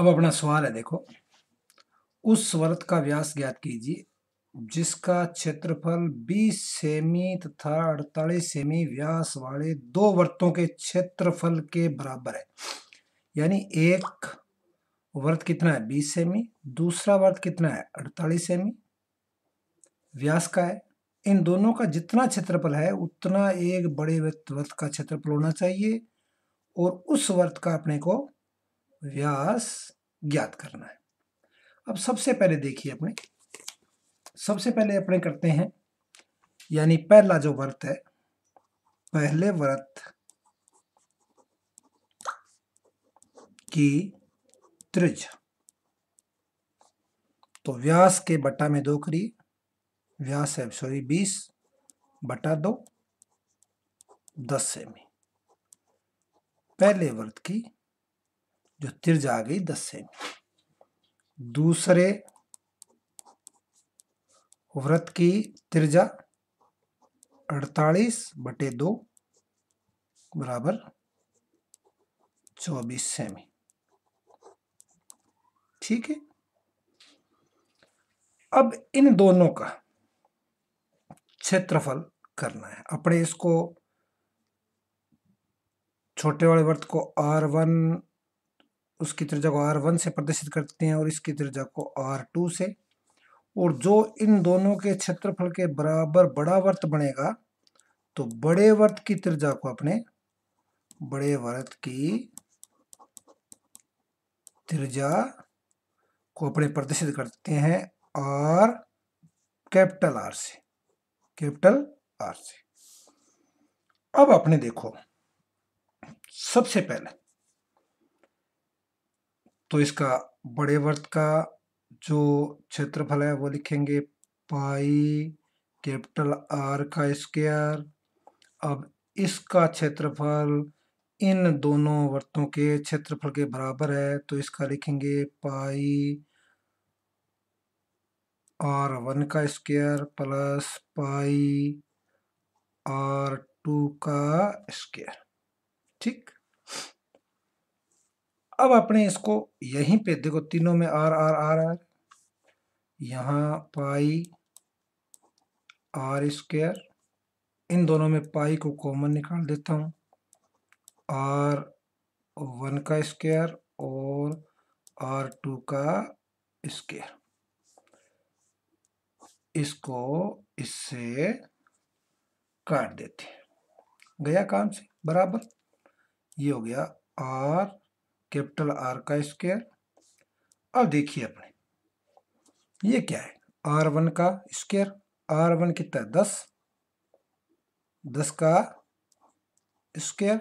अब अपना सवाल है देखो उस वर्त का व्यास ज्ञात कीजिए जिसका क्षेत्रफल 20 सेमी तथा 48 सेमी व्यास वाले दो वर्तों के क्षेत्रफल के बराबर है यानी एक वर्त कितना है 20 सेमी दूसरा वर्त कितना है 48 सेमी व्यास का है इन दोनों का जितना क्षेत्रफल है उतना एक बड़े वर्त का क्षेत्रफल होना चाहिए और उस वर्त का अपने को व्यास ज्ञात करना है अब सबसे पहले देखिए अपने सबसे पहले अपने करते हैं यानी पहला जो व्रत है पहले व्रत की त्रिज तो व्यास के बटा में दो करिए व्यास है सॉरी बीस बटा दो दस सेमी पहले वर्त की जो त्रिज आ गई दस सेमी दूसरे व्रत की त्रिजा अड़तालीस बटे दो बराबर चौबीस सेमी ठीक है अब इन दोनों का क्षेत्रफल करना है अपने इसको छोटे वाले व्रत को आर वन उसकी त्रिज्या को आर वन से प्रदर्शित करते हैं और इसकी त्रिज्या को आर टू से और जो इन दोनों के क्षेत्रफल के बराबर बड़ा वर्त बनेगा तो बड़े वर्त की त्रिज्या को अपने बड़े वर्त की त्रिज्या को अपने प्रदर्शित करते हैं आर कैपिटल आर से कैपिटल आर से अब अपने देखो सबसे पहले तो इसका बड़े वर्त का जो क्षेत्रफल है वो लिखेंगे पाई कैपिटल आर का स्क्वायर अब इसका क्षेत्रफल इन दोनों वर्तों के क्षेत्रफल के बराबर है तो इसका लिखेंगे पाई आर वन का square plus pi R two का स्क्वायर ठीक अब अपने इसको यहीं पे देखो तीनों में आर आर आर आर यहाँ पाई आर स्क्र इन दोनों में पाई को कॉमन निकाल देता हूँ आर वन का स्क्वायर और आर टू का स्क्वायर इसको इससे काट देते हैं गया काम से बराबर ये हो गया आर कैपिटल आर का स्क्वायर अब देखिए अपने ये क्या है आर वन का स्क्वायर आर वन कितना है दस दस का स्क्वायर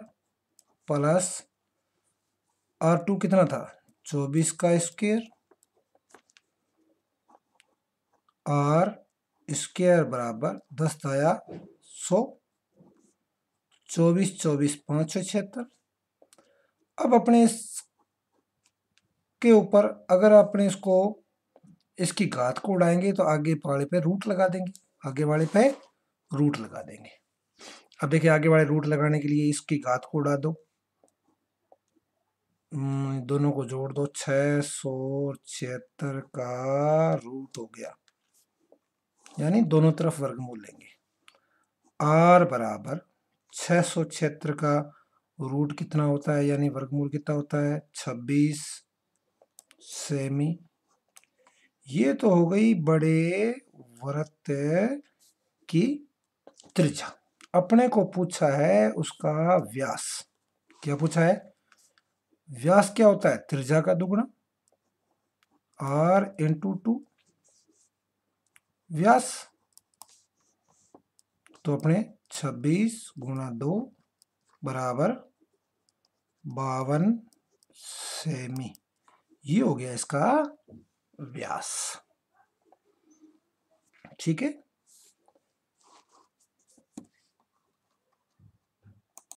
प्लस आर टू कितना था चौबीस का स्क्वायर आर स्क्वायर बराबर दस दया सौ चौबीस चौबीस पाँच सौ छिहत्तर अब अपने के ऊपर अगर अपने इसको इसकी घात को उड़ाएंगे तो आगे वाले पे रूट लगा देंगे आगे वाले पे रूट लगा देंगे अब देखिए आगे वाले रूट लगाने के लिए इसकी घात को उड़ा दो हम्म, दोनों को जोड़ दो छह सौ छिहत्तर का रूट हो गया यानी दोनों तरफ वर्गमूल लेंगे आर बराबर छह सौ छिहत्तर का रूट कितना होता है यानी वर्गमूल कितना होता है छब्बीस सेमी ये तो हो गई बड़े वृत्त की त्रिज्या अपने को पूछा है उसका व्यास क्या पूछा है व्यास क्या होता है त्रिज्या का दुगुना आर इंटू टू व्यास तो अपने 26 गुणा दो बराबर बावन सेमी ये हो गया इसका व्यास ठीक है